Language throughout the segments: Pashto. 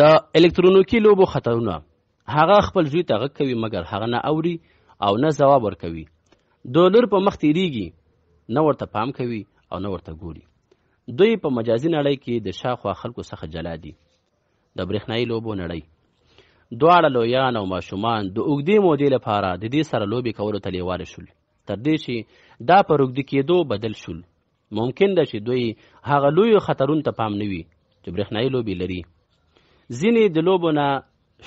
د الکترونیکي لوبو خطرونه هغه خپل زوی ته غږ کوي مګر هغه نه اوري او نه ځواب ورکوي د لور په مخ تیریږي نه ورته پام کوي او نه ورته ګوري دوی په مجازي نړۍ کې د شاخوا خلکو څخه جلا دي د برېښنایي لوبو نړۍ دواړه لویان او ماشومان د اوږدې مودې لپاره د دې سره لوبې کولو ته لیواله شول تر دې چې دا په روږدي کېدو بدل شول ممکن ده چې دوی هغه لویو خطرونو ته پام نه وي چې برېښنایي لوبې لري ځینې د لوبو نه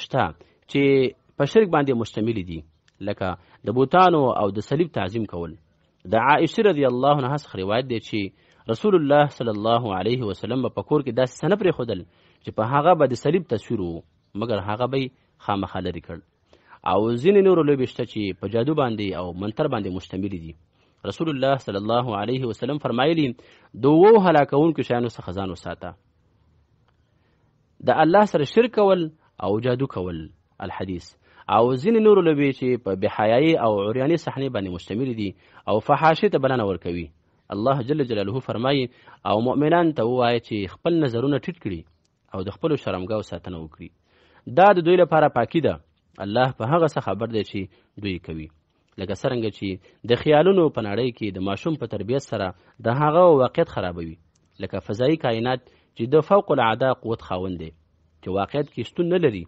شته چې په شرک باندې مشتمل دي لکه د بوتانو او د صلیب تعظیم کول د عائشه رضی الله عنها څخه روایت دی چې رسول الله صلی الله علیه وسلم په کور کې داسې سنه پرې خودل چې په هغه به د صلیب تصویر وو مګر هغه به خامخا لري کړ او ځینې نور لوبې شته چې په جادو باندې او منتر باندې مشتمل دي رسول الله صلی الله علیه وسلم فرمایلی دوو هلاکونکو شیانو څخه ځان وساته د الله سره شرک کول او جادو کول الحدیث او ځینې نور لوبې چې په بحیایي او عریاني صحنې باندې مشتمل دي او فحاشې ته بلنه ورکوي الله جل جلاله فرمایي او مؤمنان ته ووایه چې خپل نظرونه ټیټ کړي او د خپلو شرمګاو ساتنه وکړي دا د دوی لپاره پاکي ده الله په هغه څه خبر دی چې دوی کوي لکه څرنګه چې د خیالونو په نړۍ کې د ماشوم په تربیت سره د هغه واقعیت خرابوي لکه فضایي کائنات چې د فوق العاده قوت خاوند دی چې واقعیت کې شتون نه لري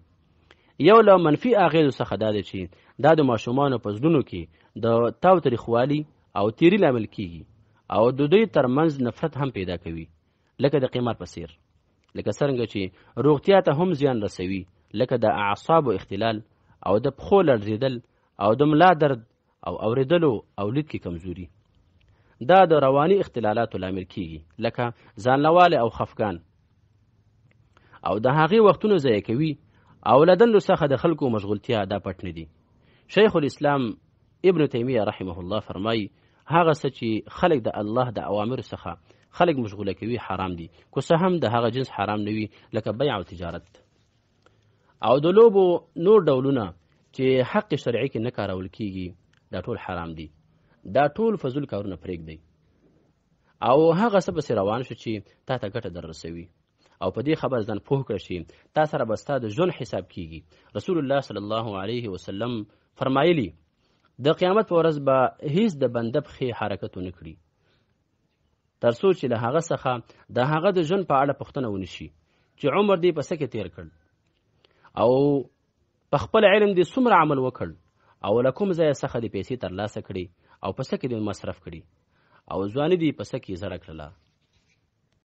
یو له منفي اغیزو څخه دا دی چې دا د ماشومانو په زړونو کې د تاو تریخوالي او تیری لامل کیږي او د دوی ترمنځ نفرت هم پیدا کوي لکه د قمار په څیر لکه څرنګه چې روغتیا ته هم زیان رسوي لکه د اعصابو اختلال او د پښو لړزېدل او د ملا درد او اوریدلو او لید کې کمزوري دا د رواني اختلالاتو لامل کیږي لکه ځانلواله او خفګان او د هغې وختونه ضایع کوي او له دندو څخه د خلکو مشغولتیا دا پټ نه دي شیخ الاسلام ابن تیمیه رحمه الله فرمایي هغه څه چې خلک د الله د اوامرو څخه خلک مشغوله کوي حرام دي که څه هم د هغه جنس حرام نه وي لکه بیع او تجارت او د لوبو نور ډولونه چې حق شرعي کې نه کارول کیږي دا ټول حرام دي دا ټول فضول کارونه پرېږدئ او هغه څه پسې روان شو چې تا ته ګټه در رسوي او په دې خبر ځان پوه کړه چې تا سره به ستا د ژوند حساب کیږي رسول الله صلی الله علیه وسلم فرمایلی د قیامت په ورځ به هیڅ د بنده پښې حرکت ونه کړي تر څو چې له هغه څخه د هغه د ژوند په اړه پوښتنه ونشي چې عمر دې په څه کې تیر کړ او په خپل علم دې څومره عمل وکړ او له کوم ځای څخه دې پیسې ترلاسه کړي او پسکه دې مصرف کړي او ځواني دې پسکه یې زړه کړله